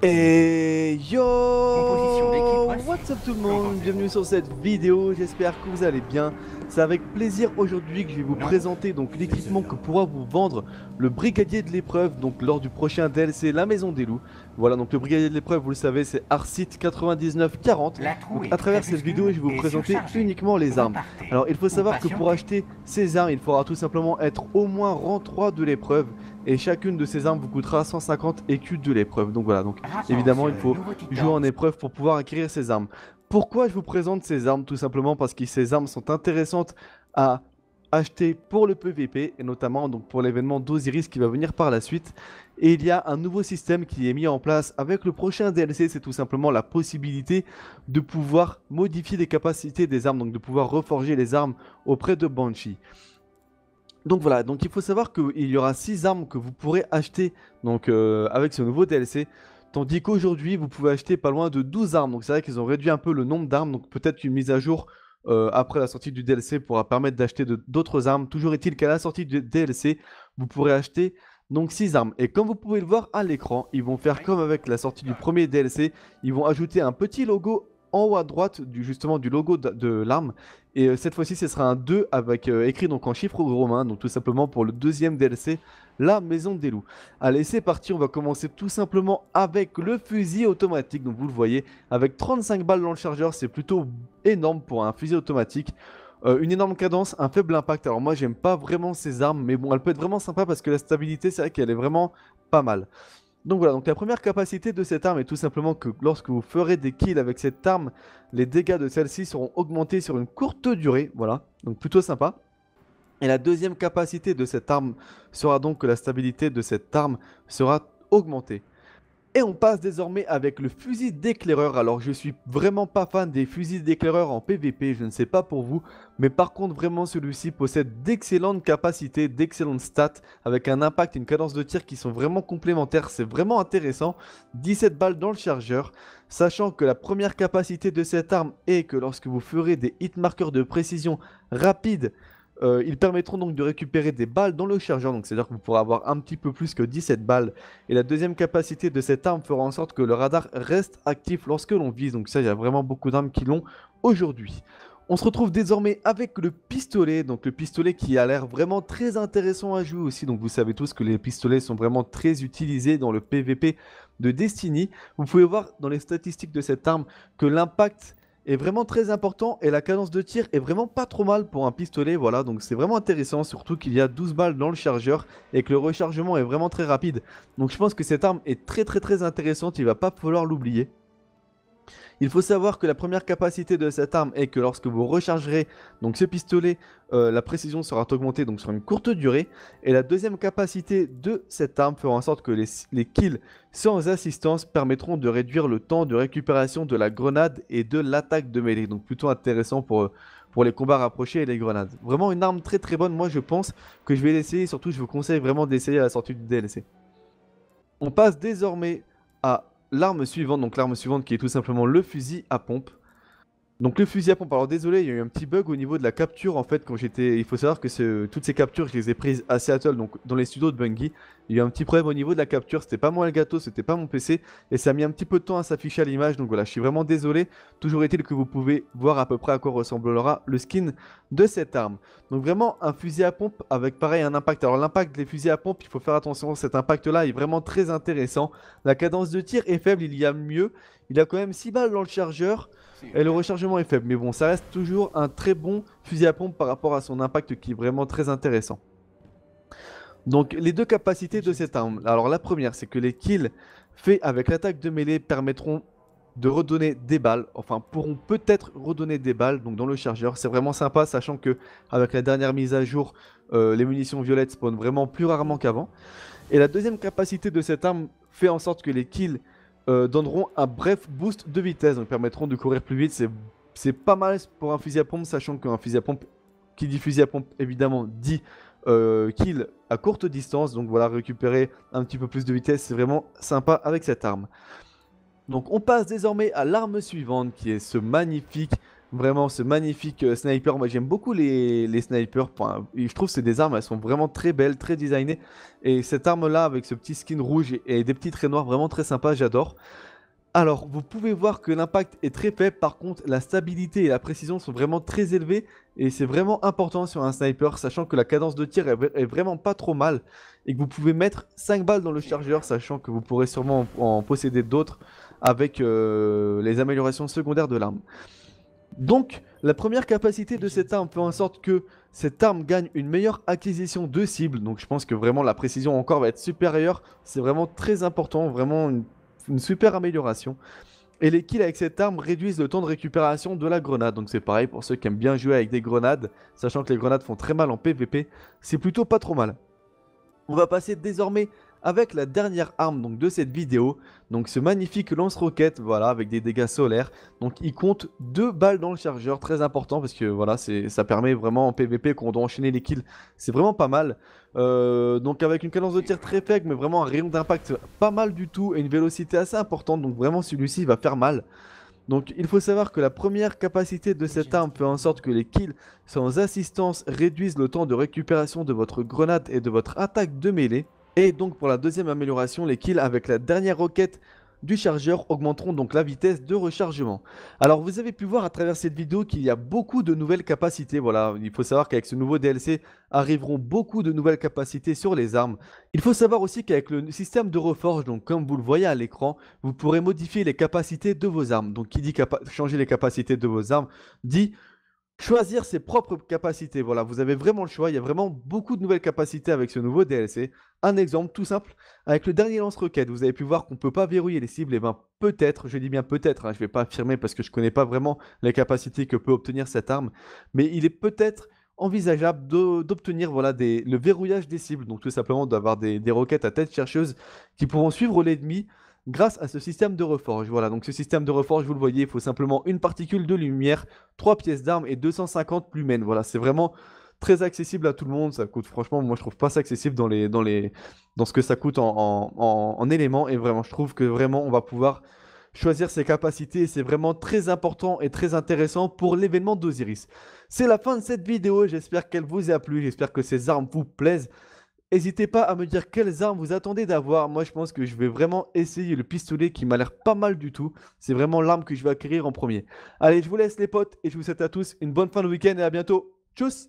Et yo What's up tout le monde Bienvenue sur cette vidéo, j'espère que vous allez bien. C'est avec plaisir aujourd'hui que je vais vous présenter donc l'équipement que pourra vous vendre le brigadier de l'épreuve donc lors du prochain DLC La Maison des Loups. Voilà donc le brigadier de l'épreuve vous le savez c'est Arcite 9940. Donc à travers cette vidéo je vais vous présenter uniquement les armes. Alors il faut savoir que pour acheter ces armes il faudra tout simplement être au moins rang 3 de l'épreuve et chacune de ces armes vous coûtera 150 écus de l'épreuve. Donc voilà, donc évidemment il faut jouer en épreuve pour pouvoir acquérir ces armes. Pourquoi je vous présente ces armes Tout simplement parce que ces armes sont intéressantes à acheter pour le PVP et notamment donc pour l'événement d'Osiris qui va venir par la suite. Et il y a un nouveau système qui est mis en place avec le prochain DLC, c'est tout simplement la possibilité de pouvoir modifier les capacités des armes, donc de pouvoir reforger les armes auprès de Banshee. Donc voilà, donc il faut savoir qu'il y aura 6 armes que vous pourrez acheter donc, euh, avec ce nouveau DLC. Tandis qu'aujourd'hui, vous pouvez acheter pas loin de 12 armes. Donc c'est vrai qu'ils ont réduit un peu le nombre d'armes. Donc peut-être une mise à jour euh, après la sortie du DLC pourra permettre d'acheter d'autres armes. Toujours est-il qu'à la sortie du DLC, vous pourrez acheter donc 6 armes. Et comme vous pouvez le voir à l'écran, ils vont faire comme avec la sortie du premier DLC. Ils vont ajouter un petit logo en haut à droite du, justement du logo de l'arme et euh, cette fois-ci, ce sera un 2 avec, euh, écrit donc en chiffres romains, donc tout simplement pour le deuxième DLC, la Maison des Loups. Allez, c'est parti, on va commencer tout simplement avec le fusil automatique. Donc vous le voyez, avec 35 balles dans le chargeur, c'est plutôt énorme pour un fusil automatique. Euh, une énorme cadence, un faible impact. Alors moi, j'aime pas vraiment ces armes, mais bon, elle peut être vraiment sympa parce que la stabilité, c'est vrai qu'elle est vraiment pas mal. Donc voilà, donc la première capacité de cette arme est tout simplement que lorsque vous ferez des kills avec cette arme, les dégâts de celle-ci seront augmentés sur une courte durée, voilà, donc plutôt sympa. Et la deuxième capacité de cette arme sera donc que la stabilité de cette arme sera augmentée. Et on passe désormais avec le fusil d'éclaireur. Alors je suis vraiment pas fan des fusils d'éclaireur en PVP, je ne sais pas pour vous. Mais par contre vraiment celui-ci possède d'excellentes capacités, d'excellentes stats. Avec un impact et une cadence de tir qui sont vraiment complémentaires, c'est vraiment intéressant. 17 balles dans le chargeur. Sachant que la première capacité de cette arme est que lorsque vous ferez des hit markers de précision rapide euh, ils permettront donc de récupérer des balles dans le chargeur, donc c'est-à-dire que vous pourrez avoir un petit peu plus que 17 balles. Et la deuxième capacité de cette arme fera en sorte que le radar reste actif lorsque l'on vise, donc ça il y a vraiment beaucoup d'armes qui l'ont aujourd'hui. On se retrouve désormais avec le pistolet, donc le pistolet qui a l'air vraiment très intéressant à jouer aussi, donc vous savez tous que les pistolets sont vraiment très utilisés dans le PVP de Destiny. Vous pouvez voir dans les statistiques de cette arme que l'impact est vraiment très important et la cadence de tir est vraiment pas trop mal pour un pistolet, voilà, donc c'est vraiment intéressant, surtout qu'il y a 12 balles dans le chargeur et que le rechargement est vraiment très rapide. Donc je pense que cette arme est très très très intéressante, il va pas falloir l'oublier. Il faut savoir que la première capacité de cette arme est que lorsque vous rechargerez donc ce pistolet, euh, la précision sera augmentée donc sur une courte durée. Et la deuxième capacité de cette arme fera en sorte que les, kills sans assistance permettront de réduire le temps de récupération de la grenade et de l'attaque de mêlée. Donc plutôt intéressant pour, pour les combats rapprochés et les grenades. Vraiment une arme très très bonne, moi je pense que je vais l'essayer. Surtout je vous conseille vraiment d'essayer à la sortie du DLC. On passe désormais à l'arme suivante, donc l'arme suivante qui est tout simplement le fusil à pompe. Donc le fusil à pompe, alors désolé, il y a eu un petit bug au niveau de la capture en fait quand j'étais... Il faut savoir que toutes ces captures, je les ai prises à Seattle, donc dans les studios de Bungie. Il y a eu un petit problème au niveau de la capture, c'était pas moi le gâteau, c'était pas mon PC, et ça a mis un petit peu de temps à s'afficher à l'image, donc voilà, je suis vraiment désolé. Toujours est-il que vous pouvez voir à peu près à quoi ressemblera le skin de cette arme. Donc vraiment un fusil à pompe avec pareil un impact. Alors l'impact des fusils à pompe, il faut faire attention, cet impact là est vraiment très intéressant. La cadence de tir est faible, il y a mieux. Il a quand même 6 balles dans le chargeur et le rechargement est faible. Mais bon, ça reste toujours un très bon fusil à pompe par rapport à son impact qui est vraiment très intéressant. Donc les deux capacités de cette arme. Alors la première, c'est que les kills faits avec l'attaque de mêlée permettront de redonner des balles, enfin pourront peut-être redonner des balles donc dans le chargeur. C'est vraiment sympa, sachant que avec la dernière mise à jour, euh, les munitions violettes spawnent vraiment plus rarement qu'avant. Et la deuxième capacité de cette arme fait en sorte que les kills euh, donneront un bref boost de vitesse, donc permettront de courir plus vite. C'est pas mal pour un fusil à pompe, sachant qu'un fusil à pompe, qui dit fusil à pompe évidemment, dit euh, kill à courte distance. Donc voilà, récupérer un petit peu plus de vitesse, c'est vraiment sympa avec cette arme. Donc on passe désormais à l'arme suivante qui est ce magnifique, vraiment ce magnifique euh, sniper. Moi j'aime beaucoup les, snipers, je trouve que c'est des armes, elles sont vraiment très belles, très designées. Et cette arme là avec ce petit skin rouge et, et des petits traits noirs, vraiment très sympa, j'adore. Alors, vous pouvez voir que l'impact est très faible, par contre, la stabilité et la précision sont vraiment très élevées, et c'est vraiment important sur un sniper, sachant que la cadence de tir est vraiment pas trop mal, et que vous pouvez mettre 5 balles dans le chargeur, sachant que vous pourrez sûrement en posséder d'autres, avec euh, les améliorations secondaires de l'arme. Donc, la première capacité de cette arme fait en sorte que cette arme gagne une meilleure acquisition de cible. Donc, je pense que vraiment la précision encore va être supérieure. C'est vraiment très important, vraiment une, super amélioration. Et les kills avec cette arme réduisent le temps de récupération de la grenade. Donc, c'est pareil pour ceux qui aiment bien jouer avec des grenades, sachant que les grenades font très mal en PvP. C'est plutôt pas trop mal. On va passer désormais avec la dernière arme donc, de cette vidéo, donc ce magnifique lance-roquette, voilà, avec des dégâts solaires. Donc il compte deux balles dans le chargeur, très important parce que voilà, ça permet vraiment en PvP qu'on doit enchaîner les kills, c'est vraiment pas mal. Euh, donc avec une cadence de tir très faible, mais vraiment un rayon d'impact pas mal du tout et une vélocité assez importante, donc vraiment celui-ci va faire mal. Donc il faut savoir que la première capacité de cette arme fait en sorte que les kills sans assistance réduisent le temps de récupération de votre grenade et de votre attaque de mêlée. Et donc pour la deuxième amélioration, les kills avec la dernière roquette du chargeur augmenteront donc la vitesse de rechargement. Alors vous avez pu voir à travers cette vidéo qu'il y a beaucoup de nouvelles capacités. Voilà, il faut savoir qu'avec ce nouveau DLC arriveront beaucoup de nouvelles capacités sur les armes. Il faut savoir aussi qu'avec le système de reforge, donc comme vous le voyez à l'écran, vous pourrez modifier les capacités de vos armes. Donc qui dit changer les capacités de vos armes dit choisir ses propres capacités. Voilà, vous avez vraiment le choix. Il y a vraiment beaucoup de nouvelles capacités avec ce nouveau DLC. Un exemple tout simple, avec le dernier lance-roquette, vous avez pu voir qu'on ne peut pas verrouiller les cibles. Et eh bien peut-être, je dis bien peut-être, hein, je ne vais pas affirmer parce que je ne connais pas vraiment les capacités que peut obtenir cette arme, mais il est peut-être envisageable d'obtenir voilà, le verrouillage des cibles. Donc tout simplement d'avoir des, des roquettes à tête chercheuse qui pourront suivre l'ennemi grâce à ce système de reforge. Voilà, donc ce système de reforge, vous le voyez, il faut simplement une particule de lumière, trois pièces d'armes et 250 lumens. Voilà, c'est vraiment très accessible à tout le monde. Ça coûte, franchement, moi je trouve pas ça accessible dans, les, dans, les, dans ce que ça coûte en éléments. Et vraiment, je trouve que vraiment on va pouvoir choisir ses capacités. C'est vraiment très important et très intéressant pour l'événement d'Osiris. C'est la fin de cette vidéo. J'espère qu'elle vous a plu. J'espère que ces armes vous plaisent. N'hésitez pas à me dire quelles armes vous attendez d'avoir. Moi, je pense que je vais vraiment essayer le pistolet qui m'a l'air pas mal du tout. C'est vraiment l'arme que je vais acquérir en premier. Allez, je vous laisse les potes et je vous souhaite à tous une bonne fin de week-end et à bientôt. Tchuss